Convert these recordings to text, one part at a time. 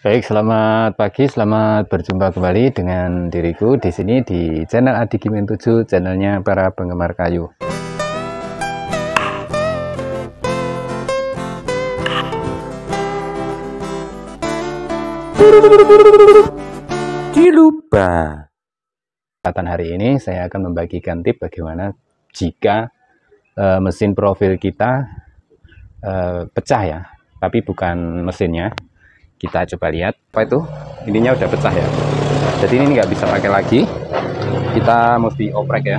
Baik, selamat pagi, selamat berjumpa kembali dengan diriku di sini di channel Adi 7, channelnya para penggemar kayu. Dilupa. Kesempatan hari ini saya akan membagikan tip bagaimana jika e, mesin profil kita e, pecah ya, tapi bukan mesinnya kita coba lihat apa itu ininya udah pecah ya jadi ini nggak bisa pakai lagi kita mesti oprek ya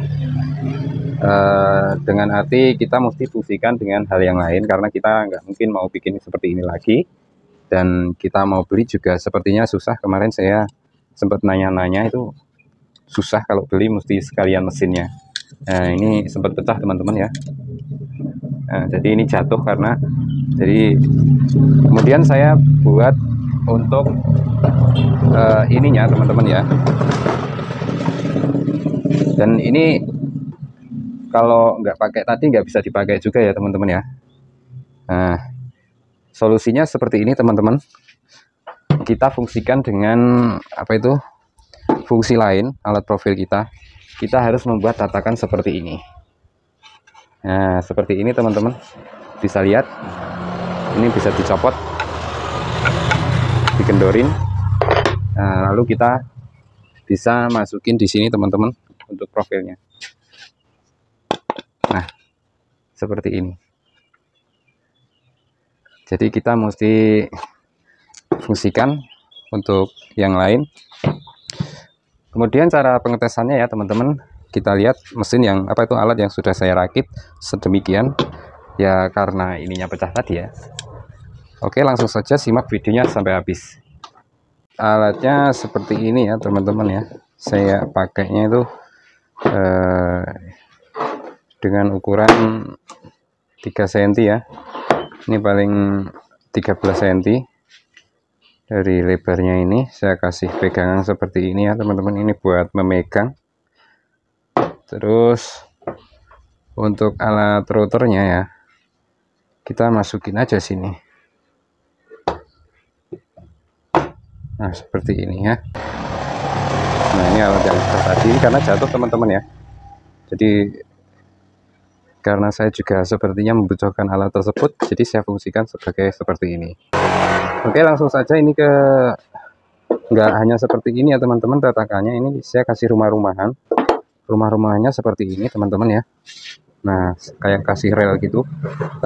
e, dengan arti kita mesti fungsikan dengan hal yang lain karena kita nggak mungkin mau bikin seperti ini lagi dan kita mau beli juga sepertinya susah kemarin saya sempat nanya-nanya itu susah kalau beli mesti sekalian mesinnya nah ini sempat pecah teman-teman ya nah, jadi ini jatuh karena jadi kemudian saya buat untuk uh, ininya teman-teman ya dan ini kalau nggak pakai tadi nggak bisa dipakai juga ya teman-teman ya nah solusinya seperti ini teman-teman kita fungsikan dengan apa itu fungsi lain alat profil kita kita harus membuat tatakan seperti ini nah seperti ini teman-teman bisa lihat ini bisa dicopot dikendorin nah, lalu kita bisa masukin di sini teman-teman untuk profilnya nah seperti ini jadi kita mesti fungsikan untuk yang lain kemudian cara pengetesannya ya teman-teman kita lihat mesin yang apa itu alat yang sudah saya rakit sedemikian ya karena ininya pecah tadi ya Oke, langsung saja simak videonya sampai habis. Alatnya seperti ini ya, teman-teman ya. Saya pakainya itu eh, dengan ukuran 3 cm ya. Ini paling 13 cm dari lebarnya ini. Saya kasih pegangan seperti ini ya, teman-teman. Ini buat memegang. Terus untuk alat routernya ya, kita masukin aja sini. nah seperti ini ya nah ini alat yang tadi karena jatuh teman-teman ya jadi karena saya juga sepertinya membutuhkan alat tersebut jadi saya fungsikan sebagai seperti ini oke langsung saja ini ke nggak hanya seperti ini ya teman-teman tatakannya ini saya kasih rumah-rumahan rumah-rumahnya seperti ini teman-teman ya Nah, kayak kasih rel gitu.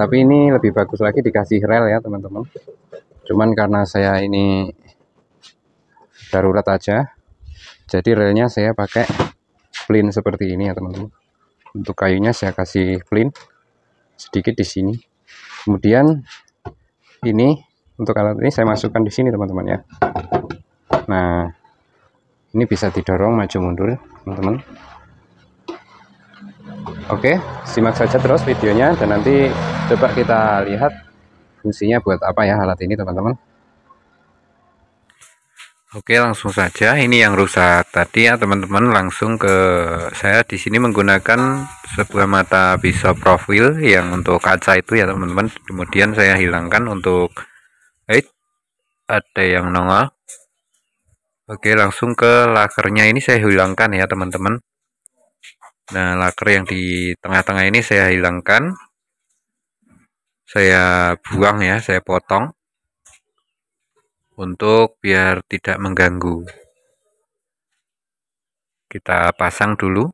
Tapi ini lebih bagus lagi dikasih rel ya, teman-teman. Cuman karena saya ini darurat aja jadi relnya saya pakai plin seperti ini ya teman-teman untuk kayunya saya kasih plin sedikit di sini kemudian ini untuk alat ini saya masukkan di sini teman-teman ya nah ini bisa didorong maju mundur teman-teman Oke, simak saja terus videonya dan nanti coba kita lihat fungsinya buat apa ya alat ini teman-teman. Oke, langsung saja. Ini yang rusak tadi ya, teman-teman. Langsung ke saya di sini menggunakan sebuah mata pisau profil yang untuk kaca itu ya, teman-teman. Kemudian saya hilangkan untuk eh ada yang nongol. Oke, langsung ke lakernya ini saya hilangkan ya, teman-teman. Nah, laker yang di tengah-tengah ini saya hilangkan. Saya buang ya, saya potong untuk biar tidak mengganggu. Kita pasang dulu.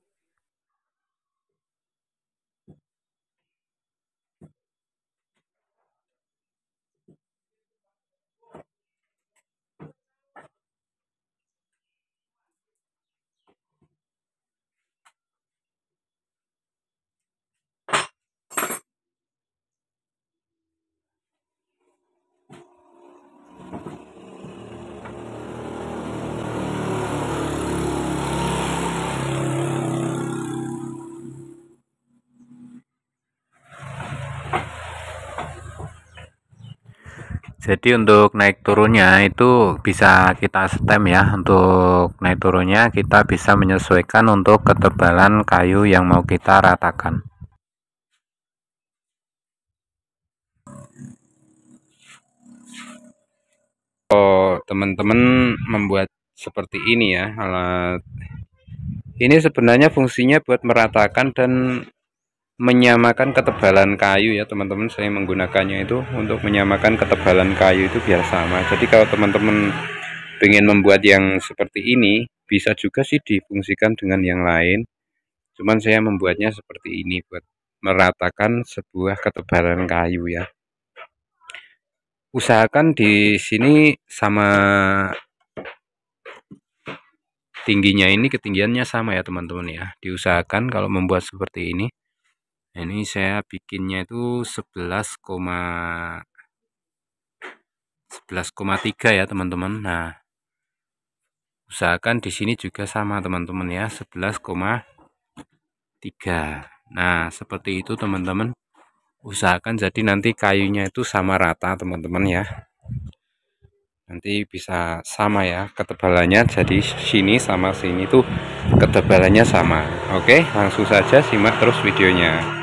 Jadi untuk naik turunnya itu bisa kita stem ya. Untuk naik turunnya kita bisa menyesuaikan untuk ketebalan kayu yang mau kita ratakan. Oh, teman-teman membuat seperti ini ya alat ini sebenarnya fungsinya buat meratakan dan menyamakan ketebalan kayu ya teman-teman saya menggunakannya itu untuk menyamakan ketebalan kayu itu biar sama jadi kalau teman-teman ingin membuat yang seperti ini bisa juga sih difungsikan dengan yang lain cuman saya membuatnya seperti ini buat meratakan sebuah ketebalan kayu ya usahakan di sini sama tingginya ini ketinggiannya sama ya teman-teman ya diusahakan kalau membuat seperti ini Nah, ini saya bikinnya itu 11, ya teman-teman nah usahakan di sini juga sama teman-teman ya 11,3 nah seperti itu teman-teman usahakan jadi nanti kayunya itu sama rata teman-teman ya nanti bisa sama ya ketebalannya jadi sini sama sini tuh ketebalannya sama oke langsung saja simak terus videonya